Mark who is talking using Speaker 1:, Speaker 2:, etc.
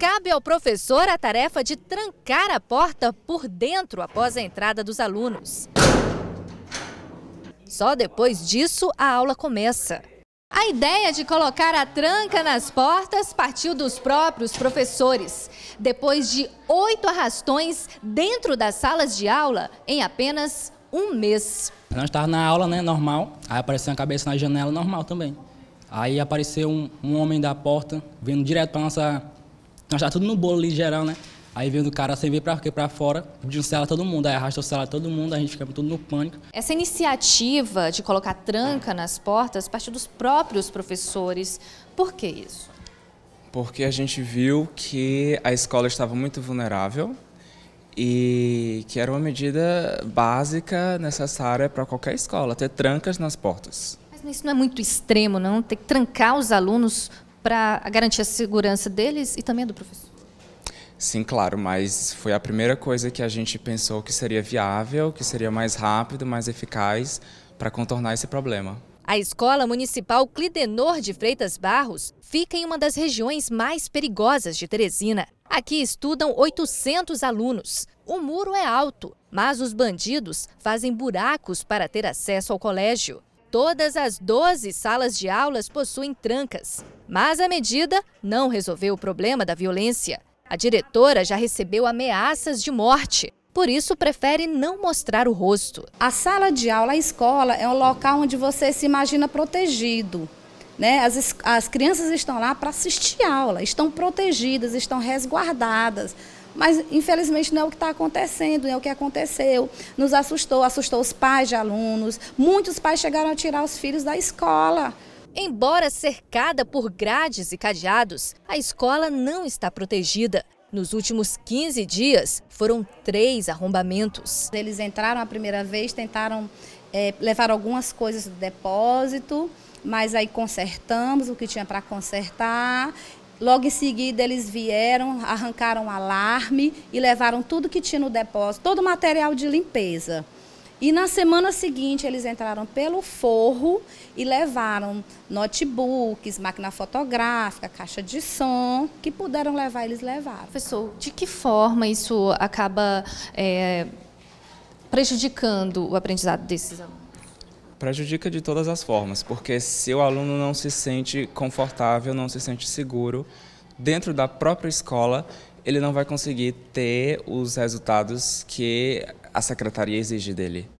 Speaker 1: Cabe ao professor a tarefa de trancar a porta por dentro após a entrada dos alunos. Só depois disso a aula começa. A ideia de colocar a tranca nas portas partiu dos próprios professores. Depois de oito arrastões dentro das salas de aula, em apenas um mês.
Speaker 2: Nós estávamos na aula
Speaker 3: né, normal, aí apareceu a cabeça na janela normal também. Aí apareceu um, um homem da porta vindo direto para nossa nós então tá tudo no bolo ali geral, né? Aí vem do cara sem ver pra quê? Pra fora, pedindo celular todo mundo, aí arrasta o celular todo mundo, a gente fica tudo no pânico.
Speaker 1: Essa iniciativa de colocar tranca nas portas partiu dos próprios professores. Por que isso?
Speaker 3: Porque a gente viu que a escola estava muito vulnerável e que era uma medida básica necessária para qualquer escola, ter trancas nas portas.
Speaker 1: Mas isso não é muito extremo, não? Ter que trancar os alunos para garantir a segurança deles e também a do professor?
Speaker 3: Sim, claro, mas foi a primeira coisa que a gente pensou que seria viável, que seria mais rápido, mais eficaz para contornar esse problema.
Speaker 1: A Escola Municipal Clidenor de Freitas Barros fica em uma das regiões mais perigosas de Teresina. Aqui estudam 800 alunos. O muro é alto, mas os bandidos fazem buracos para ter acesso ao colégio. Todas as 12 salas de aulas possuem trancas, mas a medida não resolveu o problema da violência. A diretora já recebeu ameaças
Speaker 2: de morte por isso prefere não mostrar o rosto. A sala de aula, a escola, é um local onde você se imagina protegido. Né? As, as crianças estão lá para assistir aula, estão protegidas, estão resguardadas. Mas, infelizmente, não é o que está acontecendo, não é o que aconteceu. Nos assustou, assustou os pais de alunos. Muitos pais chegaram a tirar os filhos da escola. Embora cercada por grades e
Speaker 1: cadeados, a escola não está protegida. Nos últimos 15 dias,
Speaker 2: foram três arrombamentos. Eles entraram a primeira vez, tentaram é, levar algumas coisas do depósito, mas aí consertamos o que tinha para consertar Logo em seguida, eles vieram, arrancaram o alarme e levaram tudo que tinha no depósito, todo o material de limpeza. E na semana seguinte, eles entraram pelo forro e levaram notebooks, máquina fotográfica, caixa de som, que puderam levar, eles levaram. Professor, de que
Speaker 1: forma isso acaba é, prejudicando o aprendizado desses alunos?
Speaker 3: Prejudica de todas as formas, porque se o aluno não se sente confortável, não se sente seguro dentro da própria escola, ele não vai conseguir ter os resultados que a secretaria exige dele.